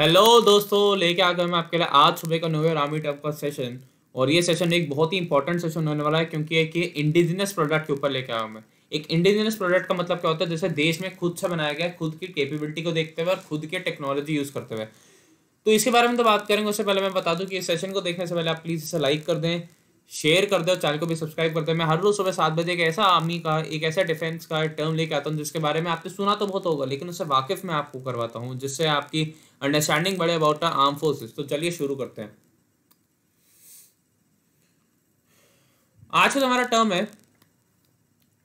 hello दोस्तों लेके आ गया मैं आपके लिए आज सुबह का नोवे रामी आर्मी का सेशन और ये सेशन एक बहुत ही इंपॉर्टेंट सेशन होने वाला है क्योंकि एक ये इंडिजिनस प्रोडक्ट के ऊपर लेके आया हूँ मैं एक इंडिजिनस प्रोडक्ट का मतलब क्या होता है जैसे देश में खुद से बनाया गया खुद की कैपेबिलिटी को देखते हुए और खुद के टेक्नोलॉजी यूज़ करते हुए तो इसके बारे में तो बात करेंगे उससे पहले मैं बता दूँ कि इस सेशन को देखने से पहले आप प्लीज़ इसे लाइक कर दें शेयर कर दे और चैनल को भी सब्सक्राइब कर दे मैं हर रोज सुबह सात बजे एक ऐसा आर्मी का एक ऐसा डिफेंस का टर्म लेके आता हूँ जिसके बारे में आपने सुना तो बहुत होगा लेकिन उससे वाकिफ मैं आपको करवाता हूँ जिससे आपकी अंडरस्टैंडिंग बढ़े अबाउट आर्म फोर्सेस तो चलिए शुरू करते हैं आज का हमारा टर्म है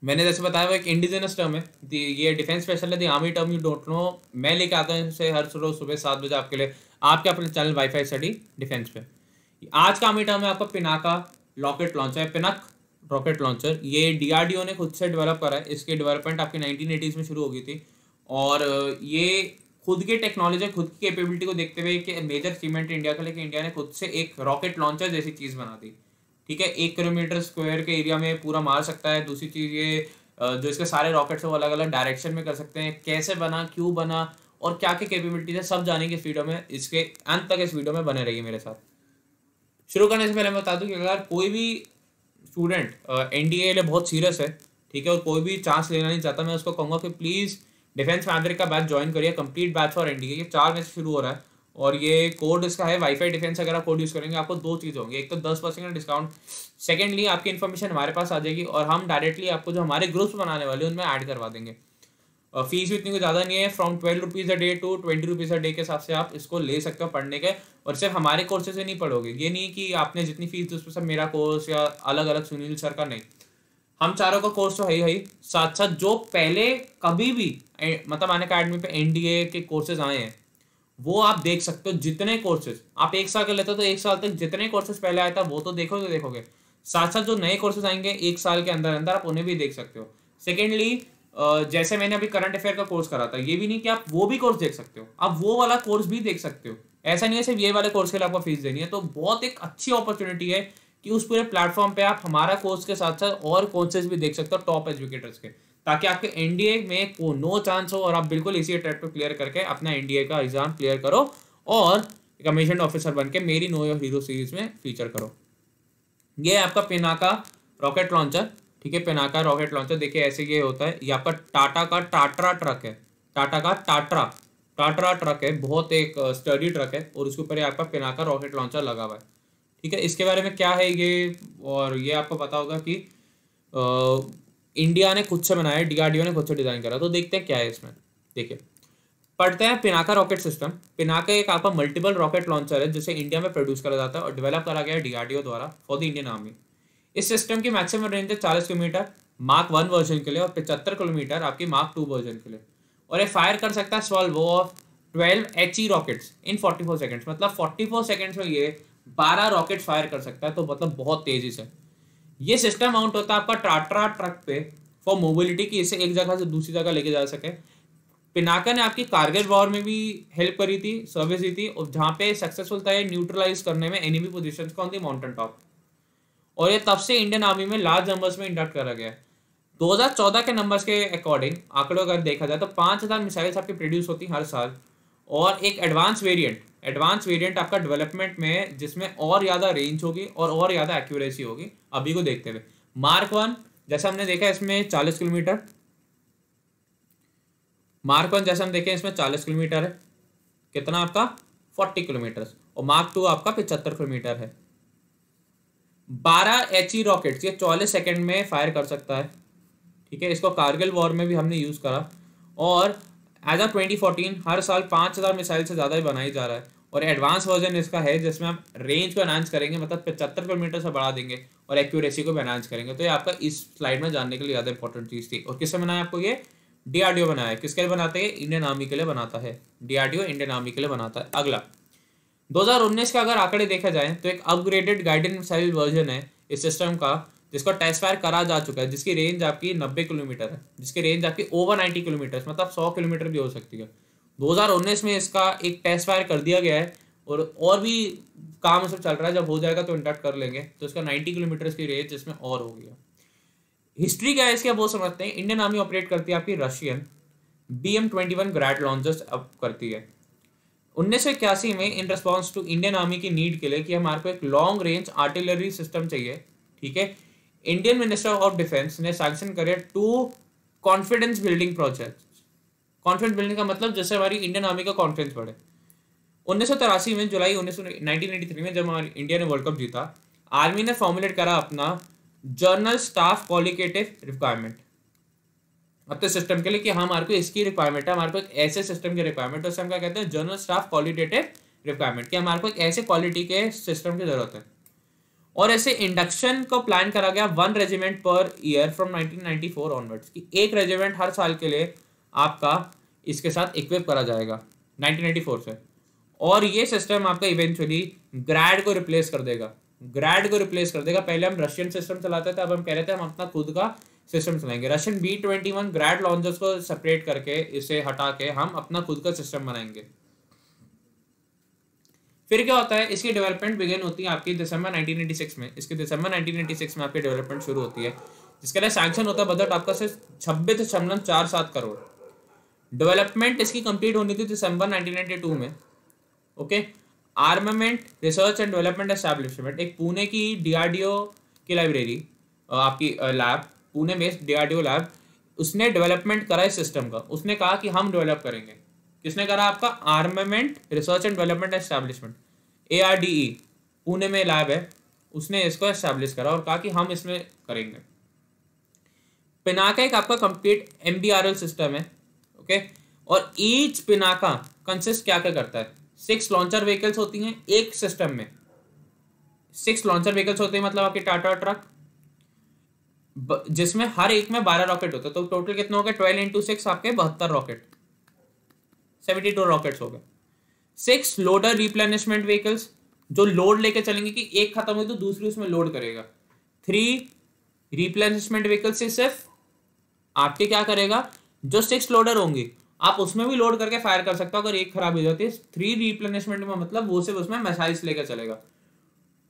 मैंने जैसे बताया वो एक इंडिजिनस टर्म है दी ये डिफेंस स्पेशल है the army term you don't know मैं लेके आता हूँ इसे हर रोज सुबह सात बजे आपके लिए आपके अपने चैनल वाईफाई स्टडी डिफेंस पे आज का आर्मी टर्म है आपका Pinaka rocket launcher Pinaka rocket launcher ये डीआरडीओ ने खुद से डेवलप करा है इसके डेवलपमेंट आपके नाइनटीन एटीज़ में शुरू हो गई थी और ये खुद की टेक्नोलॉजी खुद की कैपेबिलिटी को देखते हुए कि मेजर सीमेंट इंडिया का लेकिन इंडिया ने खुद से एक रॉकेट लॉन्चर जैसी चीज़ बना दी ठीक है एक किलोमीटर स्क्वायर के एरिया में पूरा मार सकता है दूसरी चीज़ ये जो इसके सारे रॉकेट्स हैं वो अलग अलग डायरेक्शन में कर सकते हैं कैसे बना क्यों बना और क्या क्या कैपेबिलिटीज है सब जाने की इस वीडियो में इसके अंत तक इस वीडियो में बने रहिए मेरे साथ शुरू करने से पहले मैं बता दूँ कि अगर कोई भी स्टूडेंट एन डी ए बहुत सीरियस है ठीक है और कोई भी चांस लेना नहीं चाहता मैं उसको कहूँगा कि प्लीज़ डिफेंस मैदर का बैच ज्वाइन करिए कंप्लीट बैच फॉर एन ये चार में से शुरू हो रहा है और ये कोड इसका है वाईफाई डिफेंस अगर आप कोड यूज़ करेंगे आपको दो चीज़ होंगी एक तो दस परसेंट डिस्काउंट सेकेंडली आपकी इन्फॉर्मेशन हमारे पास आ जाएगी और हम डायरेक्टली आपको जो हमारे ग्रुप्स बनाने वाले हैं उनमें ऐड करवा देंगे फीस भी इतनी कोई ज़्यादा नहीं है from twelve rupees a day to twenty rupees a day के हिसाब से आप इसको ले सकते हो पढ़ने के और सिर्फ हमारे कोर्सेज से नहीं पढ़ोगे ये नहीं कि आपने जितनी फीस उस उसमें सब मेरा कोर्स या अलग अलग सुनील सर का नहीं हम चारों का कोर्स तो है ही है साथ साथ जो पहले कभी भी मतलब अन अकेडमी पे एन के कोर्सेज आए हैं वो आप देख सकते हो जितने कोर्सेज आप एक साल के लेते हो तो एक साल तक जितने कोर्सेज पहले आया था वो तो देखोगे तो देखोगे साथ साथ जो नए कोर्सेज आएंगे एक साल के अंदर अंदर आप उन्हें भी देख सकते हो सेकेंडली जैसे मैंने अभी करंट अफेयर का कोर्स करा था ये भी नहीं कि आप वो भी कोर्स देख सकते हो आप वो वाला कोर्स भी देख सकते हो ऐसा नहीं है सिर्फ ये वाले कोर्स के लिए आपको फीस देनी है तो बहुत एक अच्छी अपॉर्चुनिटी है कि उस पूरे प्लेटफॉर्म पे आप हमारा कोर्स के साथ साथ और कोर्सेज भी देख सकते हो टॉप एजुकेटर्स के ताकि आपके एनडीए में को नो चांस हो और आप बिल्कुल इसी अटैक पर क्लियर करके अपना एनडीए का एग्जाम क्लियर करो और कमीशन ऑफिसर बन के मेरी नो योर हीरो सीरीज में फीचर करो ये आपका पिना का रॉकेट लॉन्चर ठीक है पेनाका रॉकेट लॉन्चर देखिए ऐसे ये होता है यहाँ पर टाटा का टाटरा ट्रक है टाटा का टाटरा टाटरा ट्रक है बहुत एक स्टडी uh, ट्रक है और उसके ऊपर यहाँ पर पेनाका रॉकेट लॉन्चर लगा हुआ है ठीक है इसके बारे में क्या है ये और ये आपको पता होगा कि आ, uh, इंडिया ने खुद से बनाया डीआरडीओ ने खुद से डिज़ाइन करा तो देखते हैं क्या है इसमें देखिए पढ़ते हैं पिनाका रॉकेट सिस्टम पिनाका एक आपका मल्टीपल रॉकेट लॉन्चर है जिसे इंडिया में प्रोड्यूस करा जाता है और डेवलप करा गया है डीआरडीओ द्वारा फॉर द इंडियन आर्मी इस सिस्टम की मैक्सिमम रेंज है चालीस किलोमीटर मार्क वन वर्जन के लिए और पचहत्तर किलोमीटर आपकी मार्क टू वर्जन के लिए और ये फायर कर सकता है salvo of twelve H E rockets in forty four seconds मतलब फोर्टी फोर सेकेंड्स में ये बारह रॉकेट फायर कर सकता है तो मतलब बहुत तेजी से ये सिस्टम माउंट होता है आपका टाटा ट्रक पे फॉर मोबिलिटी की इसे एक जगह से दूसरी जगह लेके जा सके पिनाका ने आपकी कारगिल वॉर में भी हेल्प करी थी सर्विस दी थी और जहाँ पे सक्सेसफुल था ये न्यूट्रलाइज करने में एनिमी पोजिशन कौन ऑन माउंटेन टॉप और ये तब से इंडियन आर्मी में लार्ज नंबर्स में इंडक्ट करा गया है 2014 के नंबर्स के अकॉर्डिंग आंकड़ों अगर देखा जाए तो 5000 मिसाइल्स आपकी प्रोड्यूस होती हर साल और एक एडवांस वेरिएंट एडवांस वेरिएंट आपका डेवलपमेंट में जिसमें और ज़्यादा रेंज होगी और और ज़्यादा एक्यूरेसी होगी अभी को देखते हुए मार्क वन जैसे हमने देखा इसमें चालीस किलोमीटर मार्क वन जैसे हम देखें इसमें चालीस किलोमीटर है कितना आपका फोर्टी किलोमीटर और मार्क टू आपका पिचहत्तर किलोमीटर है बारह एच ई रॉकेट ये चौलीस सेकेंड में फायर कर सकता है ठीक है इसको कारगिल वॉर में भी हमने यूज़ करा और एज अ ट्वेंटी फोर्टीन हर साल पाँच हज़ार मिसाइल से ज़्यादा ही बनाई जा रहा है और एडवांस वर्जन इसका है जिसमें आप रेंज को अनाउंस करेंगे मतलब पचहत्तर किलोमीटर से बढ़ा देंगे और एक्यूरेसी को भी अनाउंस करेंगे तो ये आपका इस स्लाइड में जानने के लिए ज़्यादा इंपॉर्टेंट चीज़ थी और किससे बनाया आपको ये डीआरडीओ बनाया है किसके लिए बनाते हैं इंडियन आर्मी के लिए बनाता है डीआरडीओ इंडियन आर्मी के लिए बनाता है अगला 2019 का अगर आंकड़े देखा जाए तो एक अपग्रेडेड गाइडेड मिसाइल वर्जन है इस सिस्टम का जिसका टेस्ट फायर करा जा चुका है जिसकी रेंज आपकी 90 किलोमीटर है जिसकी रेंज आपकी ओवर 90 किलोमीटर मतलब 100 किलोमीटर भी हो सकती है 2019 में इसका एक टेस्ट फायर कर दिया गया है और और भी काम सब चल रहा है जब हो जाएगा तो इंटैक्ट कर लेंगे तो इसका 90 किलोमीटर की रेंज इसमें और हो गया हिस्ट्री क्या है इसकी आप वो समझते हैं इंडियन आर्मी ऑपरेट करती है आपकी Russian B M twenty one Grad launchers अब करती है उन्नीस में in response to Indian army की नीड के लिए कि हमारे को एक लॉन्ग रेंज आर्टिलरी सिस्टम चाहिए ठीक है इंडियन मिनिस्टर ऑफ डिफेंस ने सैक्शन करे two confidence building project confidence building का मतलब जैसे हमारी इंडियन आर्मी का कॉन्फिडेंस बढ़े उन्नीस में जुलाई उन्नीस में जब हमारी इंडिया ने वर्ल्ड कप जीता आर्मी ने फॉर्मुलेट करा अपना जर्नल स्टाफ क्वालिकेटिव रिक्वायरमेंट मतलब सिस्टम के लिए कि हाँ, हमारे को इसकी रिक्वायरमेंट है हमारे को एक ऐसे सिस्टम की रिक्वायरमेंट है उसे हम क्या कहते हैं जनरल स्टाफ क्वालिटेटिव रिक्वायरमेंट कि हमारे को एक ऐसे क्वालिटी के सिस्टम की जरूरत है और ऐसे इंडक्शन को प्लान करा गया one regiment per year from 1994 onwards कि एक रेजिमेंट हर साल के लिए आपका इसके साथ इक्विप करा जाएगा 1994 से और ये सिस्टम आपका इवेंचुअली ग्रैड को रिप्लेस कर देगा ग्रैड को रिप्लेस कर देगा पहले हम रशियन सिस्टम चलाते थे अब हम कह रहे थे हम अपना खुद का सिस्टम चलाएंगे Russian B twenty one Grad launchers को सेपरेट करके इसे हटा के हम अपना खुद का सिस्टम बनाएंगे फिर क्या होता है इसकी डेवलपमेंट बिगेन होती है आपकी दिसंबर 1996 में इसकी दिसंबर 1996 में आपकी डेवलपमेंट शुरू होती है जिसके लिए सैंक्शन होता है बजट आपका सिर्फ छब्बीस दशमलव चार सात करोड़ डेवलपमेंट इसकी कंप्लीट होनी थी दिसंबर 1992 में okay armament research and development establishment एक पुणे की डी की लाइब्रेरी आपकी लैब पुणे में डीआरडीओ लैब उसने डेवलपमेंट करा इस सिस्टम का उसने कहा कि हम डेवलप करेंगे किसने करा आपका armament research and development establishment A R D E Pune में लैब है उसने इसको एस्टेब्लिश करा और कहा कि हम इसमें करेंगे पिनाका एक आपका complete M B R L system है ओके और ईच पिनाका कंसिस्ट क्या क्या करता है सिक्स लॉन्चर व्हीकल्स होती हैं एक सिस्टम में सिक्स लॉन्चर व्हीकल्स होते हैं मतलब आपके टाटा ट्रक जिसमें हर एक में बारह रॉकेट होते तो टोटल कितने हो गए ट्वेल्व इंटू सिक्स आपके बहत्तर रॉकेट सेवेंटी टू रॉकेट हो गए सिक्स लोडर रिप्लेनिशमेंट व्हीकल्स जो लोड लेके चलेंगे कि एक खत्म हुई तो दूसरी उसमें लोड करेगा थ्री रिप्लेनिशमेंट व्हीकल से सिर्फ आपके क्या करेगा जो सिक्स लोडर होंगे आप उसमें भी लोड करके फायर कर सकते हो अगर एक खराब हो जाती है थ्री रिप्लेनिशमेंट में मतलब वो सिर्फ उसमें मैसाइज लेकर चलेगा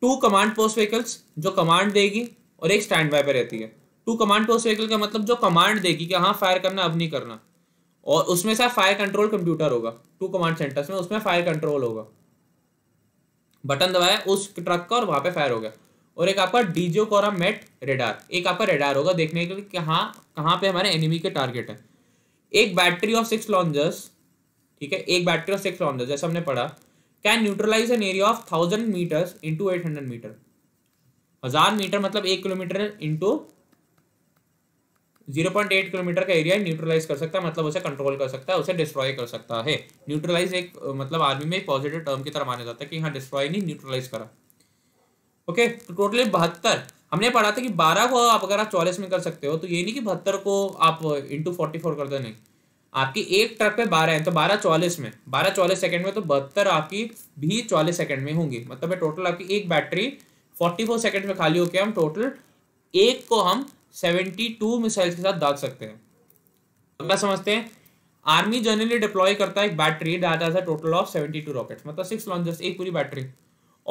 टू कमांड पोस्ट व्हीकल्स जो कमांड देगी और एक स्टैंड बाय पर रहती है टू कमांड पोस्ट व्हीकल का मतलब जो कमांड देगी कि हाँ फायर करना अब नहीं करना और उसमें से फायर कंट्रोल कंप्यूटर होगा टू कमांड सेंटर्स में उसमें फायर कंट्रोल होगा बटन दबाया उस ट्रक का और वहाँ पे फायर हो गया और एक आपका डीजो कोरा मेट रेडार एक आपका रेडार होगा देखने के लिए कि हाँ कहाँ पे हमारे एनिमी के टारगेट हैं एक बैटरी ऑफ सिक्स लॉन्जर्स ठीक है एक बैटरी ऑफ सिक्स लॉन्जर्स जैसे हमने पढ़ा can neutralise an area of thousand metres into eight hundred metre हजार मीटर मतलब एक kilometre into zero point eight kilometre का एरिया न्यूट्रलाइज कर सकता है मतलब उसे कंट्रोल कर सकता है उसे डिस्ट्रॉय कर सकता है न्यूट्रलाइज एक मतलब आर्मी में पॉजिटिव टर्म की तरह माना जाता है कि हाँ डिस्ट्रॉय नहीं न्यूट्रलाइज करा ओके तो टोटली बहत्तर हमने पढ़ा था कि बारह को आप अगर आप चौलीस में कर सकते हो तो ये नहीं कि बहत्तर को आप इंटू फोर्टी फोर कर दो नहीं आपकी एक ट्रक पे बारह है तो बारह चौलीस में बारह चौलीस सेकंड में तो बहत्तर आपकी भी चौलीस सेकंड में होंगी मतलब टोटल आपकी एक बैटरी फोर्टी फोर सेकेंड में खाली होकर हम टोटल एक को हम सेवेंटी टू मिसाइल्स के साथ दाग सकते हैं अगला समझते हैं आर्मी जनरली डिप्लॉय करता है एक battery data has total of seventy two rockets मतलब सिक्स लॉन्चर्स एक पूरी battery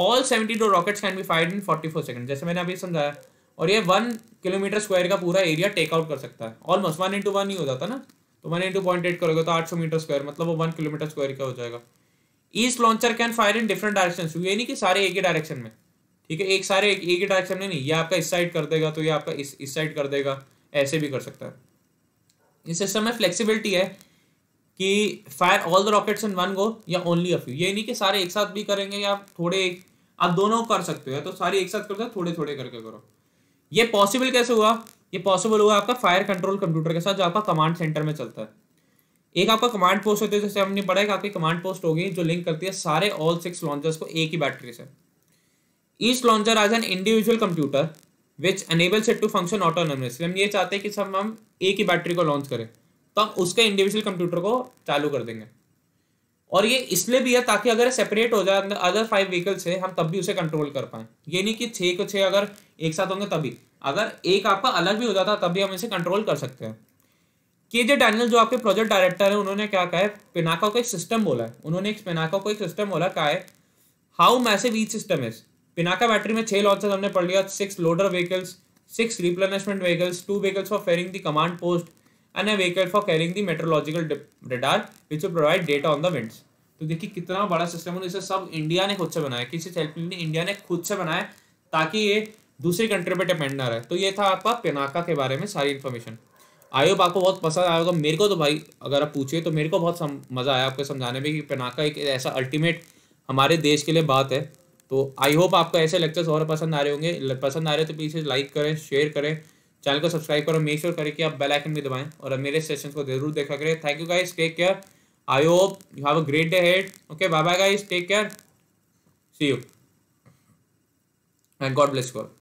all seventy two rockets can be fired in forty four second जैसे मैंने अभी समझाया और ये वन किलोमीटर स्क्वायर का पूरा एरिया टेकआउट कर सकता है ऑलमोस्ट वन इंटू वन ही हो जाता ना तो वन इंटू पॉइंट एट करोगे तो आठ सौ मीटर स्क्वायर मतलब वो वन किलोमीटर स्क्वायर का हो जाएगा each launcher can fire in different direction ये नहीं कि सारे एक ही डायरेक्शन में ठीक है एक सारे एक, एक ही टाइप नहीं ये आपका इस साइड कर देगा तो ये आपका इस इस साइड कर देगा ऐसे भी कर सकता है इस सिस्टम में फ्लेक्सिबिलिटी है कि fire all the rockets in one go या ओनली अफ्यू ये नहीं कि सारे एक साथ भी करेंगे या आप थोड़े आप दोनों कर सकते हो तो सारे एक साथ करते हो थोड़े थोड़े करके करो ये पॉसिबल कैसे हुआ ये पॉसिबल हुआ आपका फायर कंट्रोल कंप्यूटर के साथ जो आपका कमांड सेंटर में चलता है एक आपका कमांड पोस्ट होती है जैसे हमने पढ़ा है कि आपकी कमांड पोस्ट होगी जो लिंक करती है सारे ऑल सिक्स लॉन्चर्स को एक ही बैटरी से each launcher has an individual computer which enables it to function autonomously हम ये चाहते हैं कि सब हम एक ही बैटरी को लॉन्च करें तो हम उसके इंडिविजुअल कंप्यूटर को चालू कर देंगे और ये इसलिए भी है ताकि अगर सेपरेट हो जाए अदर फाइव व्हीकल से हम तब भी उसे कंट्रोल कर पाए ये नहीं कि छः को छः अगर एक साथ होंगे तभी अगर एक आपका अलग भी हो जाता तब भी हम इसे कंट्रोल कर सकते हैं के जे डैनियल जो आपके प्रोजेक्ट डायरेक्टर हैं उन्होंने क्या कहा है पिनाका को एक सिस्टम बोला है उन्होंने एक पिनाका को एक सिस्टम बोला कहा है how massive each system is Pinaka battery में छह लॉन्चेस हमने पढ़ लिया six loader vehicles six replenishment vehicles two vehicles for ferrying the command post and a vehicle for carrying the meteorological radar which provide data on the winds तो देखिए कितना बड़ा system है इसे सब इंडिया ने खुद से बनाया किसी सेल्फ ने इंडिया ने खुद से बनाया ताकि ये दूसरी कंट्री पर डिपेंड ना रहे तो ये था आपका पिनाका के बारे में सारी इन्फॉर्मेशन आई होप आपको बहुत पसंद आया होगा मेरे को तो भाई अगर आप पूछिए तो मेरे को बहुत सम, मज़ा आया आपको समझाने में कि पिनाका एक ऐसा अल्टीमेट हमारे देश के लिए बात है तो आई होप आपको ऐसे लेक्चर्स और पसंद आ रहे होंगे पसंद आ रहे तो प्लीज़ लाइक करें शेयर करें चैनल को सब्सक्राइब करें मेक श्योर करें कि आप बेल आइकन भी दबाएं और मेरे सेशन को जरूर देखा करें thank you guys take care I hope you have a great day head okay bye bye guys take care see you and God bless you